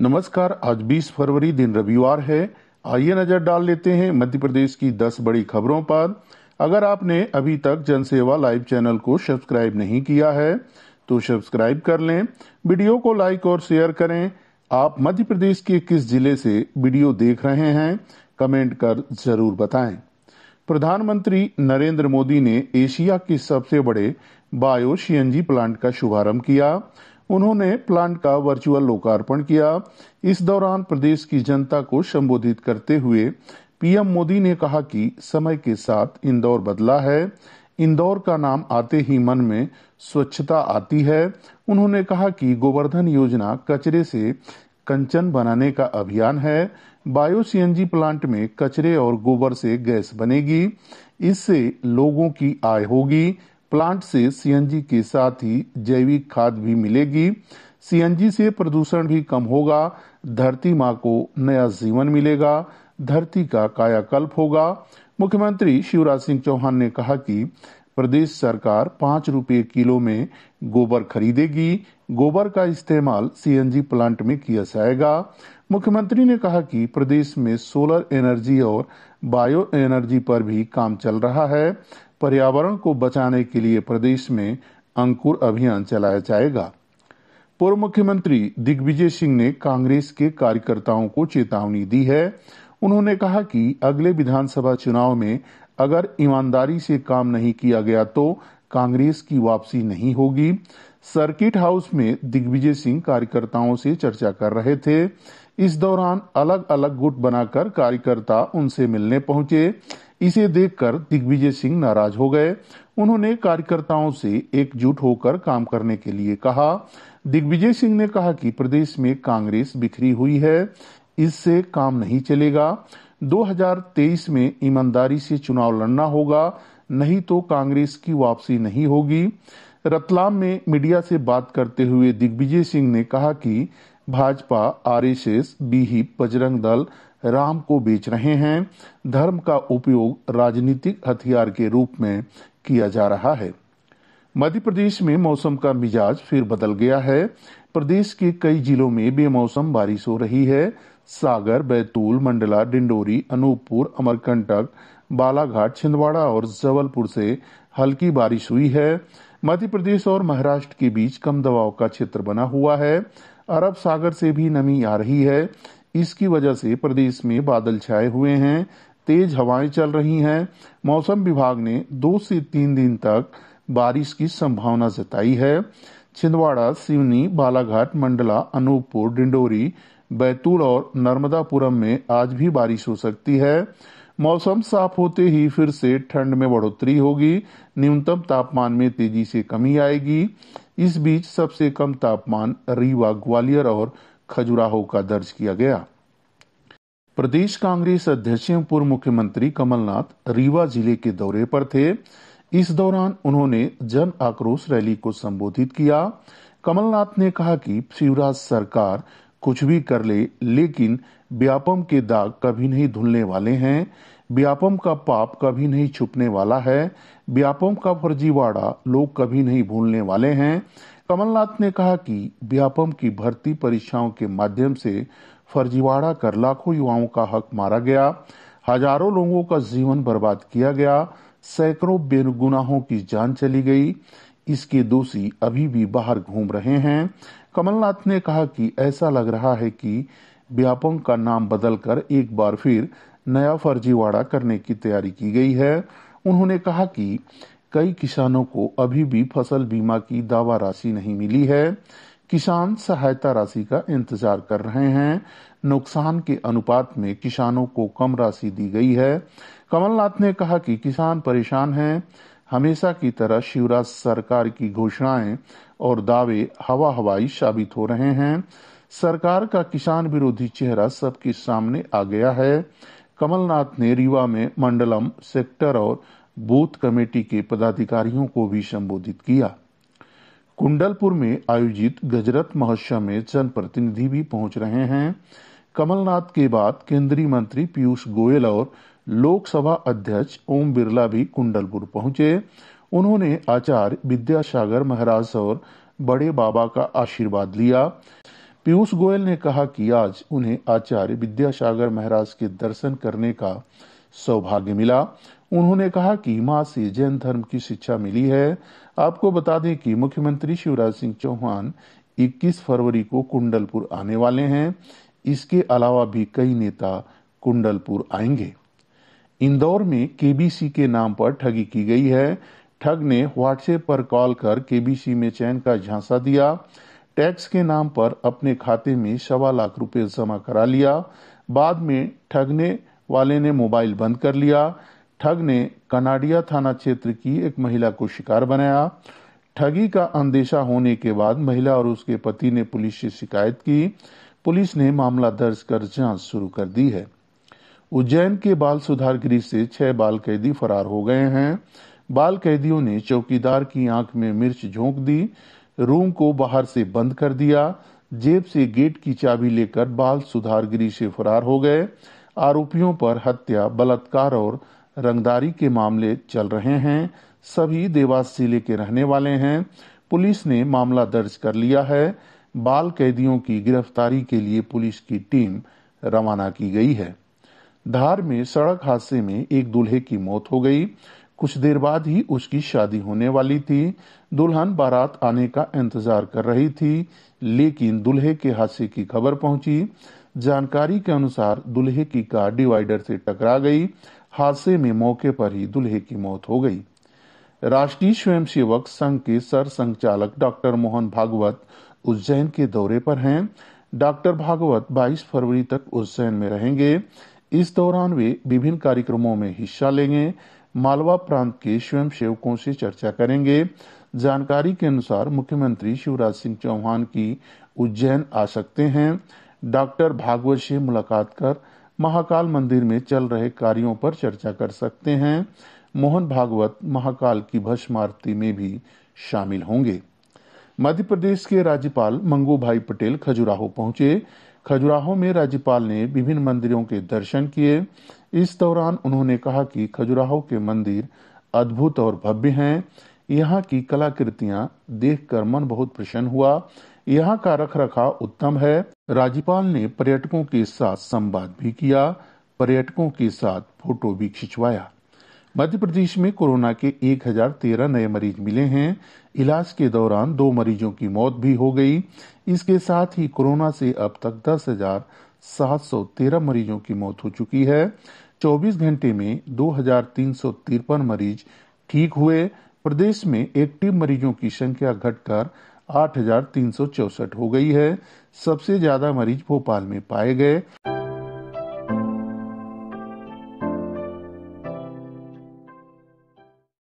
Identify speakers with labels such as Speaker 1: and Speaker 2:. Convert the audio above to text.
Speaker 1: नमस्कार आज 20 फरवरी दिन रविवार है आइए नजर डाल लेते हैं मध्य प्रदेश की 10 बड़ी खबरों पर अगर आपने अभी तक जनसेवा लाइव चैनल को सब्सक्राइब नहीं किया है तो सब्सक्राइब कर लें वीडियो को लाइक और शेयर करें आप मध्य प्रदेश के किस जिले से वीडियो देख रहे हैं कमेंट कर जरूर बताएं प्रधानमंत्री नरेंद्र मोदी ने एशिया के सबसे बड़े बायो सीएनजी प्लांट का शुभारंभ किया उन्होंने प्लांट का वर्चुअल लोकार्पण किया इस दौरान प्रदेश की जनता को संबोधित करते हुए पीएम मोदी ने कहा कि समय के साथ इंदौर बदला है इंदौर का नाम आते ही मन में स्वच्छता आती है उन्होंने कहा कि गोवर्धन योजना कचरे से कंचन बनाने का अभियान है बायो सीएनजी प्लांट में कचरे और गोबर से गैस बनेगी इससे लोगों की आय होगी प्लांट से सीएनजी के साथ ही जैविक खाद भी मिलेगी सीएनजी से प्रदूषण भी कम होगा धरती माँ को नया जीवन मिलेगा धरती का कायाकल्प होगा मुख्यमंत्री शिवराज सिंह चौहान ने कहा कि प्रदेश सरकार पांच रुपये किलो में गोबर खरीदेगी गोबर का इस्तेमाल सीएनजी प्लांट में किया जाएगा मुख्यमंत्री ने कहा कि प्रदेश में सोलर एनर्जी और बायो एनर्जी पर भी काम चल रहा है पर्यावरण को बचाने के लिए प्रदेश में अंकुर अभियान चलाया जाएगा पूर्व मुख्यमंत्री दिग्विजय सिंह ने कांग्रेस के कार्यकर्ताओं को चेतावनी दी है उन्होंने कहा कि अगले विधानसभा चुनाव में अगर ईमानदारी से काम नहीं किया गया तो कांग्रेस की वापसी नहीं होगी सर्किट हाउस में दिग्विजय सिंह कार्यकर्ताओं से चर्चा कर रहे थे इस दौरान अलग अलग गुट बनाकर कार्यकर्ता उनसे मिलने पहुंचे इसे देखकर दिग्विजय सिंह नाराज हो गए उन्होंने कार्यकर्ताओं से एकजुट होकर काम करने के लिए कहा दिग्विजय सिंह ने कहा कि प्रदेश में कांग्रेस बिखरी हुई है इससे काम नहीं चलेगा 2023 में ईमानदारी से चुनाव लड़ना होगा नहीं तो कांग्रेस की वापसी नहीं होगी रतलाम में मीडिया से बात करते हुए दिग्विजय सिंह ने कहा कि भाजपा आरएसएस बीही बजरंग दल राम को बेच रहे हैं धर्म का उपयोग राजनीतिक हथियार के रूप में किया जा रहा है मध्य प्रदेश में मौसम का मिजाज फिर बदल गया है प्रदेश के कई जिलों में बेमौसम बारिश हो रही है सागर बैतूल मंडला डिंडोरी अनूपपुर अमरकंटक बालाघाट छिंदवाड़ा और जबलपुर से हल्की बारिश हुई है मध्य प्रदेश और महाराष्ट्र के बीच कम दबाव का क्षेत्र बना हुआ है अरब सागर से भी नमी आ रही है इसकी वजह से प्रदेश में बादल छाए हुए हैं तेज हवाएं चल रही हैं मौसम विभाग ने दो से तीन दिन तक बारिश की संभावना जताई है छिंदवाड़ा सिवनी बालाघाट मंडला अनूपपुर डिंडोरी बैतूल और नर्मदापुरम में आज भी बारिश हो सकती है मौसम साफ होते ही फिर से ठंड में बढ़ोतरी होगी न्यूनतम तापमान में तेजी से कमी आएगी इस बीच सबसे कम तापमान रीवा ग्वालियर और खजुराहो का दर्ज किया गया प्रदेश कांग्रेस अध्यक्ष एवं पूर्व मुख्यमंत्री कमलनाथ रीवा जिले के दौरे पर थे इस दौरान उन्होंने जन आक्रोश रैली को संबोधित किया कमलनाथ ने कहा कि शिवराज सरकार कुछ भी कर ले लेकिन व्यापम के दाग कभी नहीं धुलने वाले हैं व्यापम का पाप कभी नहीं छुपने वाला है व्यापम का फर्जीवाड़ा लोग कभी नहीं भूलने वाले हैं कमलनाथ ने कहा कि व्यापम की भर्ती परीक्षाओं के माध्यम से फर्जीवाड़ा कर लाखों युवाओं का हक मारा गया हजारों लोगों का जीवन बर्बाद किया गया सैकड़ों बेगुनाहों की जान चली गई इसके दोषी अभी भी बाहर घूम रहे हैं कमलनाथ ने कहा कि ऐसा लग रहा है कि व्यापम का नाम बदलकर एक बार फिर नया फर्जीवाड़ा करने की तैयारी की गई है उन्होंने कहा कि कई किसानों को अभी भी फसल बीमा की दावा राशि नहीं मिली है किसान सहायता राशि का इंतजार कर रहे हैं नुकसान के अनुपात में किसानों को कम राशि दी गई है कमलनाथ ने कहा कि किसान परेशान हैं हमेशा की तरह शिवराज सरकार की घोषणाएं और दावे हवा हवाई साबित हो रहे हैं सरकार का किसान विरोधी चेहरा सबके सामने आ गया है कमलनाथ ने रीवा में मंडलम सेक्टर और बूथ कमेटी के पदाधिकारियों को भी संबोधित किया कुंडलपुर में आयोजित गजरत महोत्सव में जनप्रतिनिधि भी पहुंच रहे हैं कमलनाथ के बाद केंद्रीय मंत्री पीयूष गोयल और लोकसभा अध्यक्ष ओम बिरला भी कुंडलपुर पहुंचे उन्होंने आचार्य विद्यासागर महाराज और बड़े बाबा का आशीर्वाद लिया पीयूष गोयल ने कहा कि आज उन्हें आचार्य विद्यासागर महाराज के दर्शन करने का सौभाग्य मिला उन्होंने कहा कि माँ से जैन धर्म की शिक्षा मिली है आपको बता दें कि मुख्यमंत्री शिवराज सिंह चौहान 21 फरवरी को कुंडलपुर आने वाले हैं इसके अलावा भी कई नेता कुंडलपुर आएंगे इंदौर में केबीसी के नाम पर ठगी की गई है ठग ने व्हाट्सएप पर कॉल कर केबीसी में चयन का झांसा दिया टैक्स के नाम पर अपने खाते में सवा लाख रुपए जमा करा लिया बाद में ठग ने वाले ने मोबाइल बंद कर लिया ठग ने कनाडिया थाना क्षेत्र की एक महिला को शिकार बनाया ठगी का अंदेशा होने के बाद महिला और उसके पति ने पुलिस से शिकायत की पुलिस ने मामला दर्ज कर जांच शुरू कर दी है उज्जैन के बाल सुधार गृह से छह बाल कैदी फरार हो गए हैं बाल कैदियों ने चौकीदार की आंख में मिर्च झोंक दी रूम को बाहर से बंद कर दिया जेब से गेट की चाबी लेकर बाल सुधार गृह से फरार हो गए आरोपियों पर हत्या बलात्कार और रंगदारी के मामले चल रहे हैं सभी देवास जिले के रहने वाले हैं पुलिस ने मामला दर्ज कर लिया है बाल कैदियों की गिरफ्तारी के लिए पुलिस की टीम रवाना की गई है धार में सड़क हादसे में एक दूल्हे की मौत हो गई कुछ देर बाद ही उसकी शादी होने वाली थी दुल्हन बारात आने का इंतजार कर रही थी लेकिन दूल्हे के हादसे की खबर पहुंची जानकारी के अनुसार दुल्हे की कार डिवाइडर से टकरा गई हादसे में मौके पर ही दुल्हे की मौत हो गई राष्ट्रीय स्वयंसेवक संघ के सर संचालक डॉक्टर मोहन भागवत उज्जैन के दौरे पर हैं डॉक्टर भागवत 22 फरवरी तक उज्जैन में रहेंगे इस दौरान वे विभिन्न कार्यक्रमों में हिस्सा लेंगे मालवा प्रांत के स्वयंसेवकों से चर्चा करेंगे जानकारी के अनुसार मुख्यमंत्री शिवराज सिंह चौहान की उज्जैन आ सकते हैं डॉक्टर भागवत से मुलाकात कर महाकाल मंदिर में चल रहे कार्यों पर चर्चा कर सकते हैं मोहन भागवत महाकाल की भस्म आरती में भी शामिल होंगे मध्य प्रदेश के राज्यपाल मंगू भाई पटेल खजुराहो पहुंचे खजुराहो में राज्यपाल ने विभिन्न मंदिरों के दर्शन किए इस दौरान उन्होंने कहा कि खजुराहो के मंदिर अद्भुत और भव्य हैं यहाँ की कलाकृतियाँ देखकर मन बहुत प्रसन्न हुआ यहाँ का रख रखाव उत्तम है राज्यपाल ने पर्यटकों के साथ संवाद भी किया पर्यटकों के साथ फोटो भी खिंचवाया मध्य प्रदेश में कोरोना के 1013 नए मरीज मिले हैं इलाज के दौरान दो मरीजों की मौत भी हो गई इसके साथ ही कोरोना से अब तक दस हजार सात सौ तेरह मरीजों की मौत हो चुकी है 24 घंटे में दो हजार तीन सौ तिरपन मरीज ठीक हुए प्रदेश में एक्टिव मरीजों की संख्या घटकर आठ हो गई है सबसे ज्यादा मरीज भोपाल में पाए गए